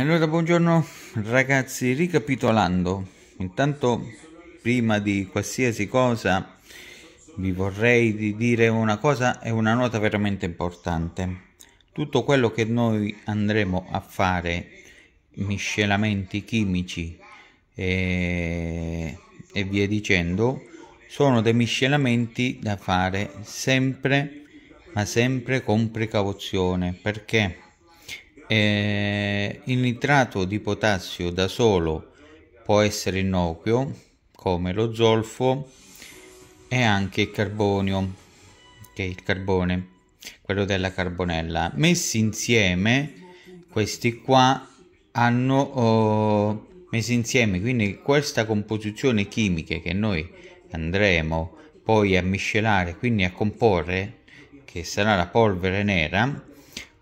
allora buongiorno ragazzi, ricapitolando, intanto prima di qualsiasi cosa vi vorrei dire una cosa e una nota veramente importante. Tutto quello che noi andremo a fare, miscelamenti chimici e, eh, e via dicendo, sono dei miscelamenti da fare sempre, ma sempre con precauzione, perché eh, il nitrato di potassio da solo può essere innocuo, come lo zolfo e anche il carbonio, che è il carbone, quello della carbonella. Messi insieme, questi qua hanno oh, messi insieme, quindi questa composizione chimica che noi andremo poi a miscelare, quindi a comporre, che sarà la polvere nera,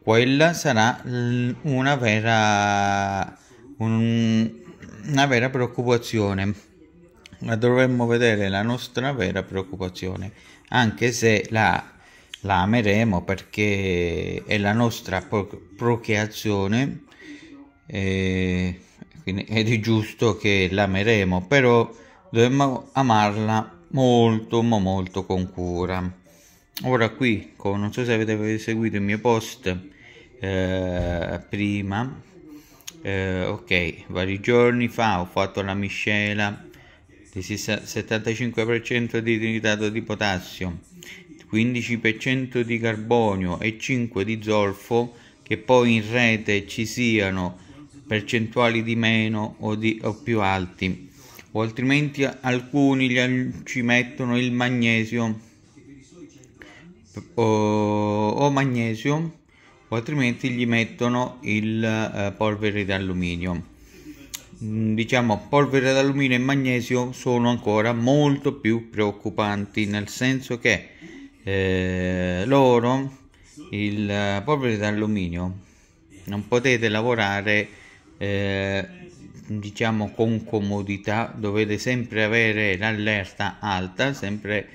quella sarà una vera, un, una vera preoccupazione, ma dovremmo vedere la nostra vera preoccupazione, anche se la, la ameremo perché è la nostra procreazione ed è giusto che l'ameremo, però dovremmo amarla molto ma molto con cura. Ora qui, non so se avete seguito il mio post, eh, prima eh, ok vari giorni fa ho fatto la miscela del 75% di nitrato di potassio 15% di carbonio e 5 di zolfo che poi in rete ci siano percentuali di meno o, di, o più alti o altrimenti alcuni ci mettono il magnesio o, o magnesio o altrimenti gli mettono il eh, polvere d'alluminio mm, diciamo polvere d'alluminio e magnesio sono ancora molto più preoccupanti nel senso che eh, loro il eh, polvere d'alluminio non potete lavorare eh, diciamo con comodità dovete sempre avere l'allerta alta sempre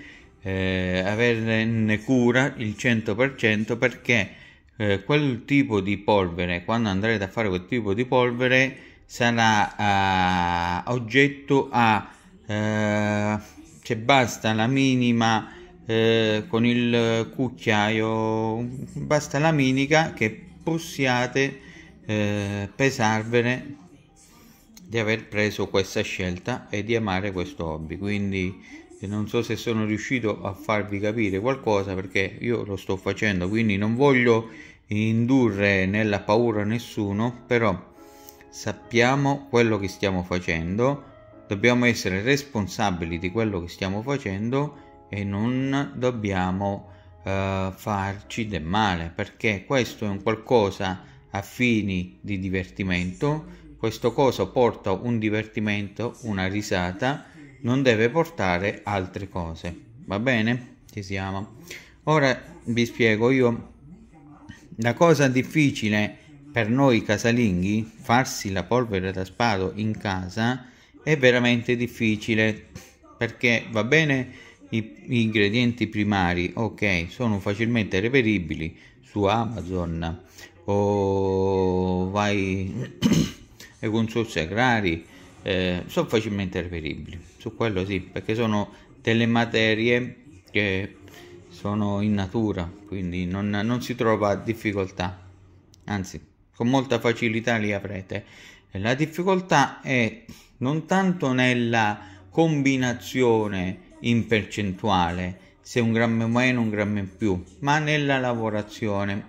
eh, averne cura il 100% perché eh, quel tipo di polvere, quando andrete a fare quel tipo di polvere, sarà eh, oggetto a... Eh, cioè basta la minima eh, con il cucchiaio, basta la minica che possiate eh, pesarvene di aver preso questa scelta e di amare questo hobby quindi non so se sono riuscito a farvi capire qualcosa perché io lo sto facendo quindi non voglio indurre nella paura nessuno, però sappiamo quello che stiamo facendo, dobbiamo essere responsabili di quello che stiamo facendo e non dobbiamo eh, farci del male, perché questo è un qualcosa a fini di divertimento, questo cosa porta un divertimento, una risata, non deve portare altre cose. Va bene? Ci siamo. Ora vi spiego io la cosa difficile per noi casalinghi, farsi la polvere da sparo in casa, è veramente difficile perché va bene gli ingredienti primari, ok, sono facilmente reperibili su Amazon o vai ai consorsi agrari, eh, sono facilmente reperibili, su quello sì, perché sono delle materie che sono in natura, quindi non, non si trova difficoltà, anzi con molta facilità li avrete. La difficoltà è non tanto nella combinazione in percentuale, se un grammo in meno, un grammo in più, ma nella lavorazione,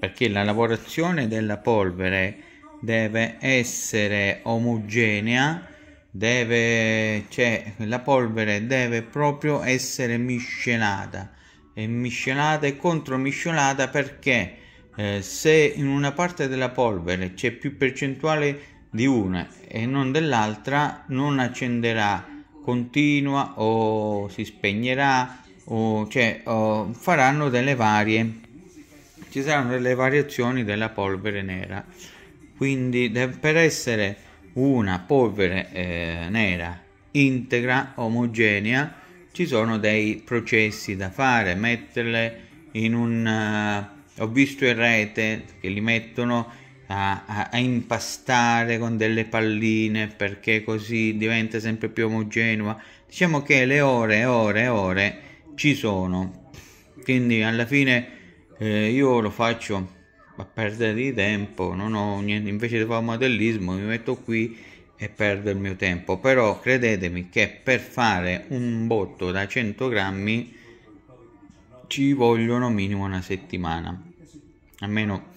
perché la lavorazione della polvere deve essere omogenea, deve, cioè la polvere deve proprio essere miscelata miscelata e contromiscelata perché eh, se in una parte della polvere c'è più percentuale di una e non dell'altra non accenderà continua o si spegnerà o, cioè, o faranno delle varie ci saranno delle variazioni della polvere nera quindi per essere una polvere eh, nera integra omogenea ci sono dei processi da fare, metterle in un... Uh, ho visto in rete che li mettono a, a, a, impastare con delle palline perché così diventa sempre più omogenea. Diciamo che le ore e ore e ore ci sono, quindi alla fine eh, io lo faccio a perdere di tempo, non ho niente, invece di fare modellismo mi metto qui e perdo il mio tempo però credetemi che per fare un botto da 100 grammi ci vogliono minimo una settimana almeno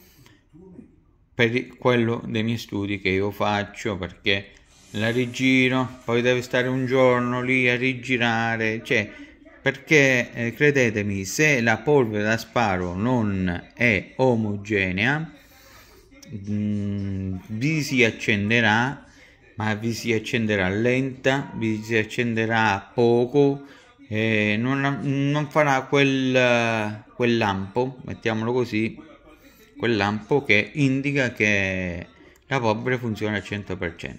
per quello dei miei studi che io faccio perché la rigiro poi deve stare un giorno lì a rigirare cioè perché eh, credetemi se la polvere da sparo non è omogenea mh, mm, vi si accenderà ma vi si accenderà lenta, vi si accenderà poco, e non, non, farà quel, quel lampo, mettiamolo così, quel lampo che indica che la polvere funziona al 100%.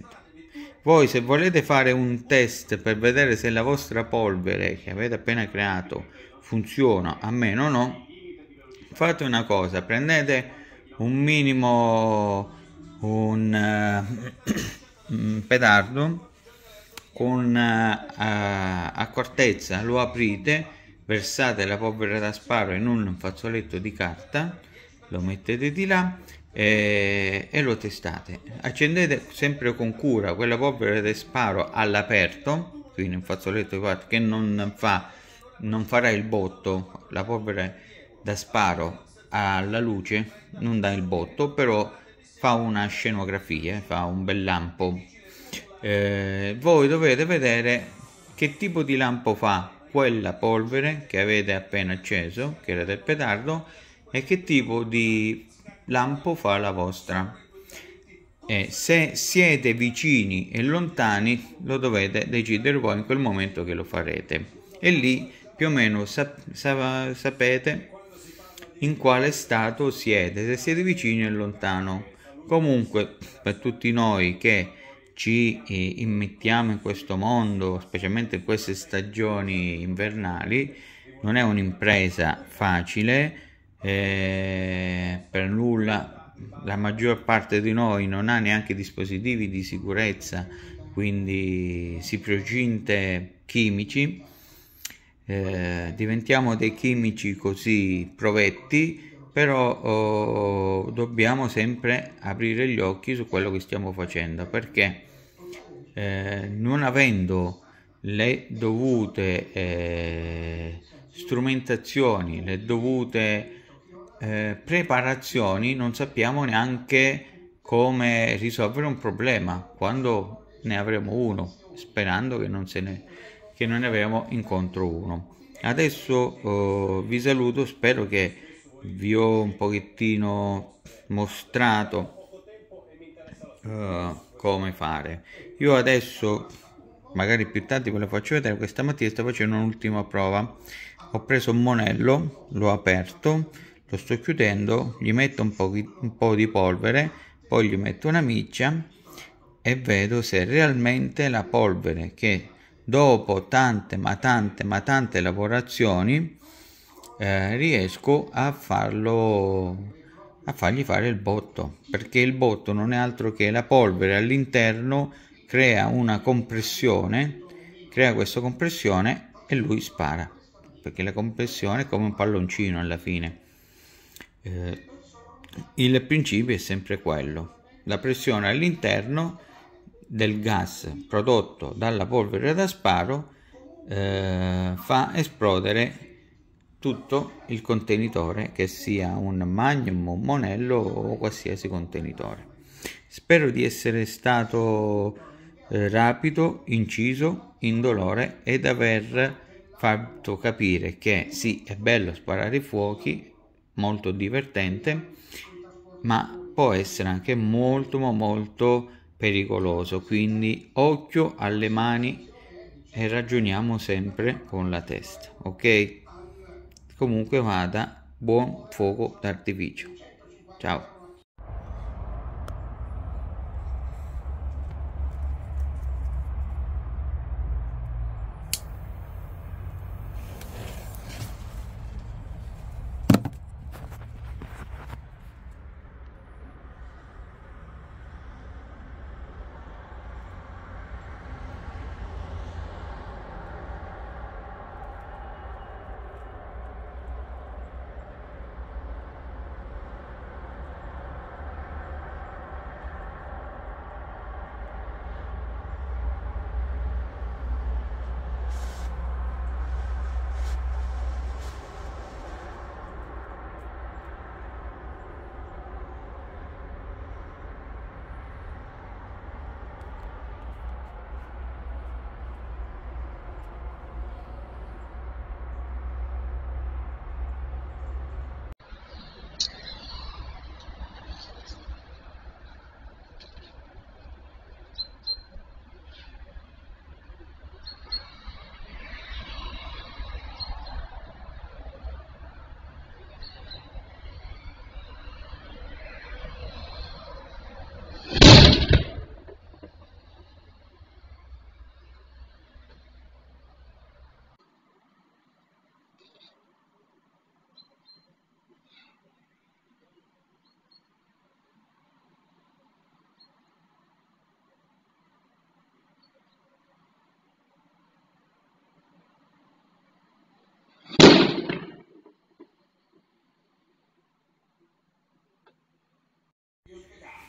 Voi se volete fare un test per vedere se la vostra polvere che avete appena creato funziona a meno o no, fate una cosa, prendete un minimo un... Uh, mh, petardo con uh, accortezza lo aprite versate la polvere da sparo in un fazzoletto di carta lo mettete di là e, eh, e lo testate accendete sempre con cura quella polvere da sparo all'aperto quindi un fazzoletto di carta che non, fa, non farà il botto la polvere da sparo alla luce non dà il botto però fa una scenografia, eh, fa un bel lampo. Eh, voi dovete vedere che tipo di lampo fa quella polvere che avete appena acceso, che era del petardo, e che tipo di lampo fa la vostra. E eh, se siete vicini e lontani lo dovete decidere voi in quel momento che lo farete. E lì più o meno sap sap sapete in quale stato siete, se siete vicini e lontano. Comunque, per tutti noi che ci eh, immettiamo in questo mondo, specialmente in queste stagioni invernali, non è un'impresa facile, eh, per nulla, la maggior parte di noi non ha neanche dispositivi di sicurezza, quindi si procinte chimici, eh, diventiamo dei chimici così provetti però oh, dobbiamo sempre aprire gli occhi su quello che stiamo facendo perché eh, non avendo le dovute eh, strumentazioni, le dovute eh, preparazioni, non sappiamo neanche come risolvere un problema quando ne avremo uno, sperando che non, se ne, che non ne avremo incontro uno. Adesso oh, vi saluto, spero che vi ho un pochettino mostrato uh, come fare io adesso magari più tardi ve lo faccio vedere questa mattina sto facendo un'ultima prova ho preso un monello l'ho aperto lo sto chiudendo gli metto un po, di, un po di polvere poi gli metto una miccia e vedo se realmente la polvere che dopo tante ma tante ma tante lavorazioni eh, riesco a farlo a fargli fare il botto perché il botto non è altro che la polvere all'interno crea una compressione crea questa compressione e lui spara perché la compressione è come un palloncino alla fine eh, il principio è sempre quello la pressione all'interno del gas prodotto dalla polvere da sparo eh, fa esplodere tutto il contenitore, che sia un magnum, un monello o qualsiasi contenitore. Spero di essere stato eh, rapido, inciso, indolore ed aver fatto capire che sì, è bello sparare i fuochi, molto divertente, ma può essere anche molto molto pericoloso, quindi occhio alle mani e ragioniamo sempre con la testa, ok? Comunque vada, buon fuoco d'artificio. Ciao.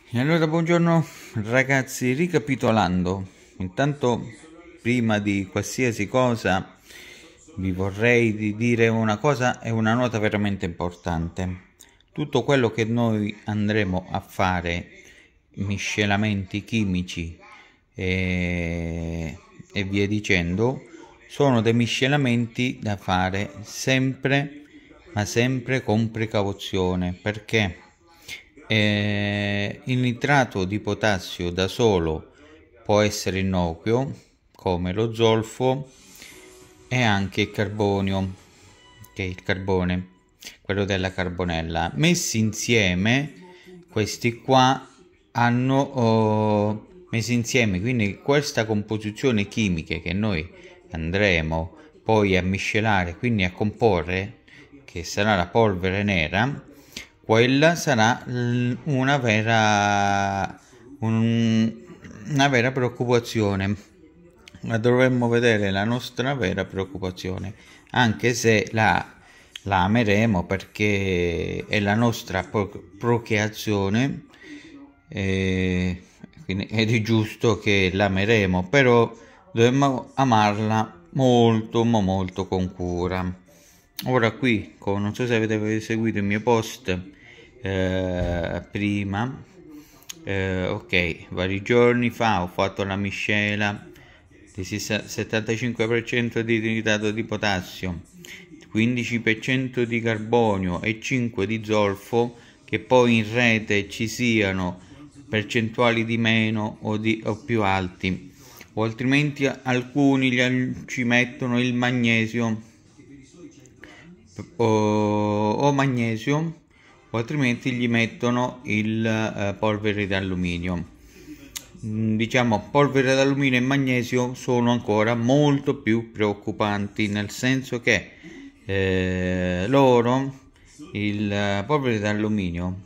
E allora buongiorno ragazzi, ricapitolando, intanto prima di qualsiasi cosa vi vorrei dire una cosa e una nota veramente importante. Tutto quello che noi andremo a fare, miscelamenti chimici e, e via dicendo, sono dei miscelamenti da fare sempre, ma sempre con precauzione, perché eh, il nitrato di potassio da solo può essere innocuo, come lo zolfo e anche il carbonio, che è il carbone, quello della carbonella. Messi insieme, questi qua hanno oh, messi insieme, quindi questa composizione chimica che noi andremo poi a miscelare, quindi a comporre, che sarà la polvere nera, quella sarà una vera, un, una vera preoccupazione. La dovremmo vedere la nostra vera preoccupazione, anche se la, la ameremo perché è la nostra procreazione. E quindi è giusto che l'ameremo, però dovremmo amarla molto ma molto con cura. Ora qui, non so se avete seguito il mio post eh, prima eh, ok vari giorni fa ho fatto la miscela del 75% di nitrato di potassio 15% di carbonio e 5 di zolfo che poi in rete ci siano percentuali di meno o, di, o più alti o altrimenti alcuni gli, ci mettono il magnesio o, o magnesio altrimenti gli mettono il eh, polvere d'alluminio mm, diciamo polvere d'alluminio e magnesio sono ancora molto più preoccupanti nel senso che eh, loro il eh, polvere d'alluminio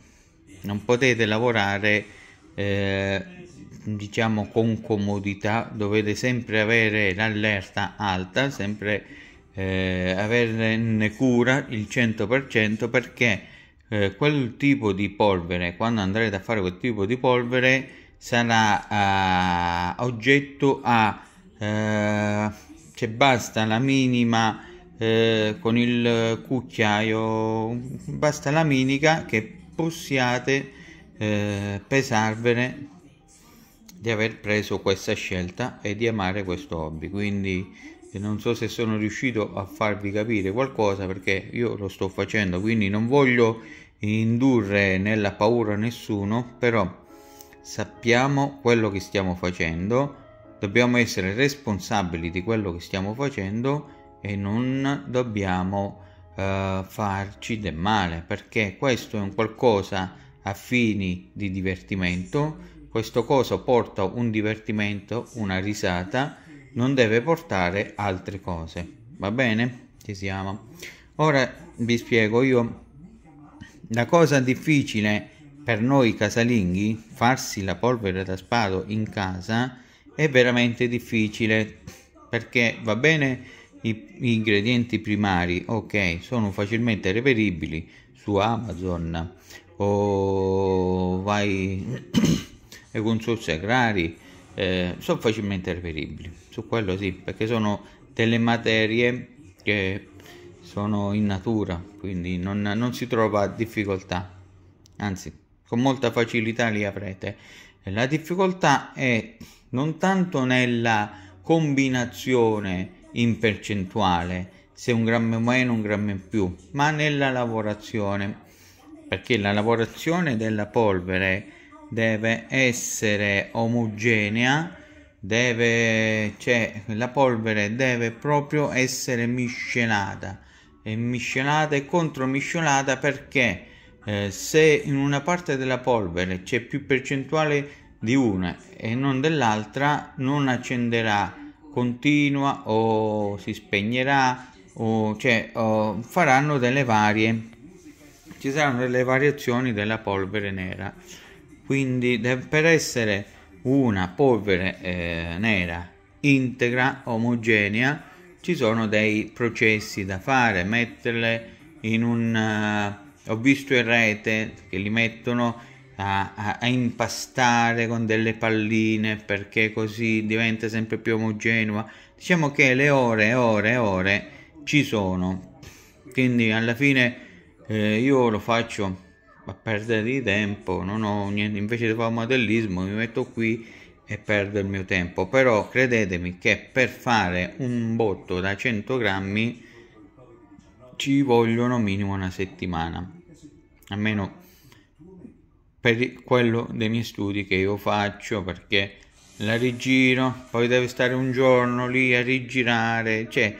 non potete lavorare eh, diciamo con comodità dovete sempre avere l'allerta alta sempre eh, averne cura il 100% perché eh, quel tipo di polvere, quando andrete a fare quel tipo di polvere, sarà eh, oggetto a... Eh, cioè basta la minima eh, con il cucchiaio, basta la minica che possiate eh, pesarvene di aver preso questa scelta e di amare questo hobby quindi non so se sono riuscito a farvi capire qualcosa perché io lo sto facendo quindi non voglio indurre nella paura nessuno, però sappiamo quello che stiamo facendo, dobbiamo essere responsabili di quello che stiamo facendo e non dobbiamo eh, farci del male, perché questo è un qualcosa a fini di divertimento, questo cosa porta un divertimento, una risata, non deve portare altre cose. Va bene? Ci siamo. Ora vi spiego io la cosa difficile per noi casalinghi, farsi la polvere da spado in casa, è veramente difficile perché va bene gli ingredienti primari, ok, sono facilmente reperibili su Amazon o vai ai consorsi agrari, eh, sono facilmente reperibili, su quello sì, perché sono delle materie che sono in natura, quindi non, non si trova difficoltà, anzi con molta facilità li avrete. La difficoltà è non tanto nella combinazione in percentuale, se un grammo in meno, un grammo in più, ma nella lavorazione, perché la lavorazione della polvere deve essere omogenea, deve, cioè la polvere deve proprio essere miscelata miscelata e contromiscelata perché eh, se in una parte della polvere c'è più percentuale di una e non dell'altra non accenderà continua o si spegnerà o, cioè, o faranno delle varie ci saranno delle variazioni della polvere nera quindi per essere una polvere eh, nera integra omogenea ci sono dei processi da fare, metterle in un... Eh, ho visto in rete che li mettono a, a, a impastare con delle palline perché così diventa sempre più omogenea. Diciamo che le ore e ore e ore ci sono, quindi alla fine eh, io lo faccio a perdere di tempo, non ho niente, invece di fare modellismo mi metto qui e perdo il mio tempo però credetemi che per fare un botto da 100 grammi ci vogliono minimo una settimana almeno per quello dei miei studi che io faccio perché la rigiro poi deve stare un giorno lì a rigirare cioè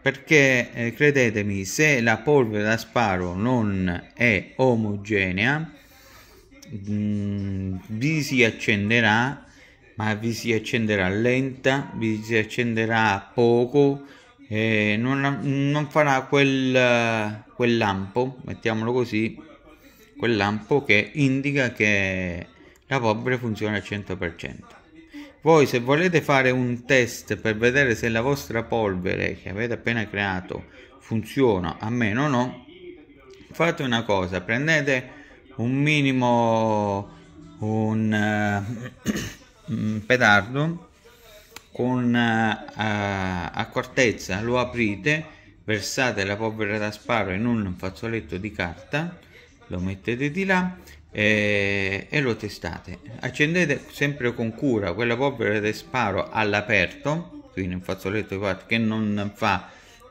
perché eh, credetemi se la polvere da sparo non è omogenea mh, mm, vi si accenderà ma vi si accenderà lenta, vi si accenderà poco, e non, non, farà quel, quel lampo, mettiamolo così, quel lampo che indica che la polvere funziona al 100%. Voi se volete fare un test per vedere se la vostra polvere che avete appena creato funziona a meno o no, fate una cosa, prendete un minimo un... Uh, mh, mm, petardo con uh, accortezza lo aprite versate la polvere da sparo in un fazzoletto di carta lo mettete di là e, eh, e lo testate accendete sempre con cura quella polvere da sparo all'aperto quindi un fazzoletto che non, fa,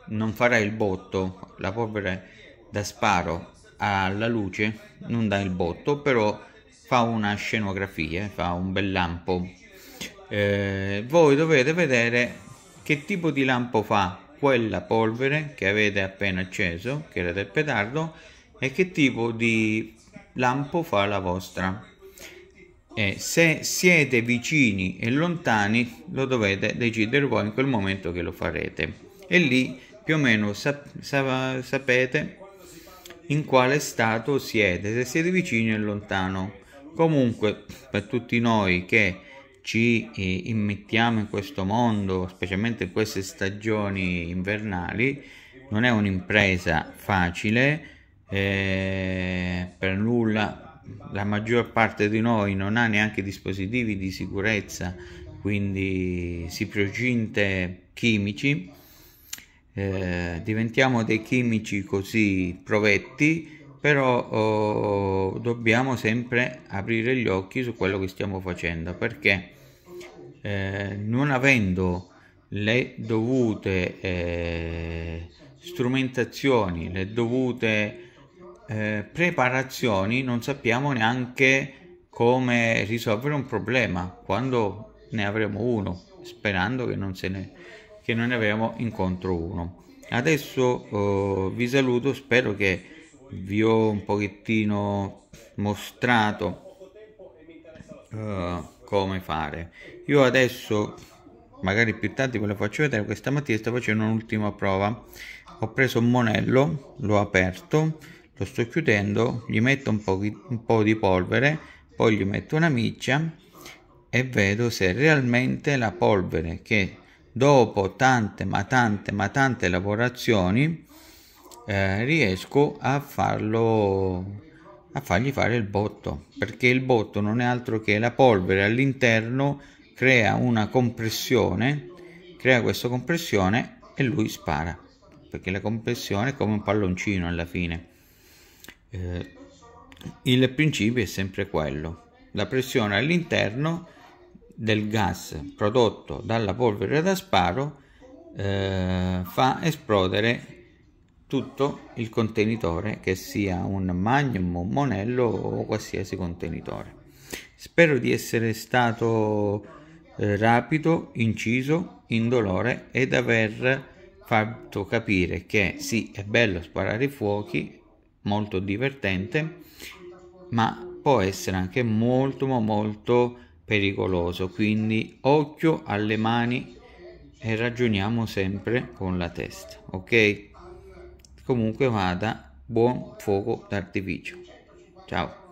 non farà il botto la polvere da sparo alla luce non dà il botto però fa una scenografia, fa un bel lampo. Eh, voi dovete vedere che tipo di lampo fa quella polvere che avete appena acceso, che era del petardo, e che tipo di lampo fa la vostra. E eh, se siete vicini e lontani lo dovete decidere voi in quel momento che lo farete. E lì più o meno sap sap sapete in quale stato siete, se siete vicini e lontano comunque per tutti noi che ci eh, immettiamo in questo mondo specialmente in queste stagioni invernali non è un'impresa facile eh, per nulla la maggior parte di noi non ha neanche dispositivi di sicurezza quindi si procinte chimici eh, diventiamo dei chimici così provetti però oh, dobbiamo sempre aprire gli occhi su quello che stiamo facendo perché eh, non avendo le dovute eh, strumentazioni, le dovute eh, preparazioni, non sappiamo neanche come risolvere un problema quando ne avremo uno, sperando che non, se ne, che non ne avremo incontro uno. Adesso eh, vi saluto, spero che vi ho un pochettino mostrato uh, come fare io adesso magari più tardi ve lo faccio vedere questa mattina sto facendo un'ultima prova ho preso un monello l'ho aperto lo sto chiudendo gli metto un po, di, un po di polvere poi gli metto una miccia e vedo se realmente la polvere che dopo tante ma tante ma tante lavorazioni eh, riesco a farlo a fargli fare il botto perché il botto non è altro che la polvere all'interno crea una compressione crea questa compressione e lui spara perché la compressione è come un palloncino alla fine eh, il principio è sempre quello la pressione all'interno del gas prodotto dalla polvere da sparo eh, fa esplodere tutto il contenitore, che sia un magnum, un monello o qualsiasi contenitore. Spero di essere stato eh, rapido, inciso, indolore ed aver fatto capire che sì, è bello sparare fuochi, molto divertente, ma può essere anche molto molto pericoloso, quindi occhio alle mani e ragioniamo sempre con la testa, ok? Comunque vada, buon fuoco d'artificio. Ciao.